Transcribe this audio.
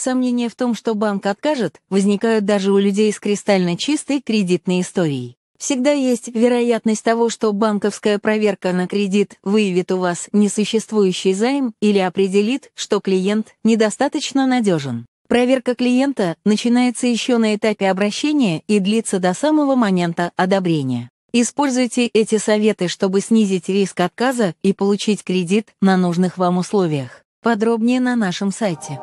Сомнения в том, что банк откажет, возникают даже у людей с кристально чистой кредитной историей. Всегда есть вероятность того, что банковская проверка на кредит выявит у вас несуществующий займ или определит, что клиент недостаточно надежен. Проверка клиента начинается еще на этапе обращения и длится до самого момента одобрения. Используйте эти советы, чтобы снизить риск отказа и получить кредит на нужных вам условиях. Подробнее на нашем сайте.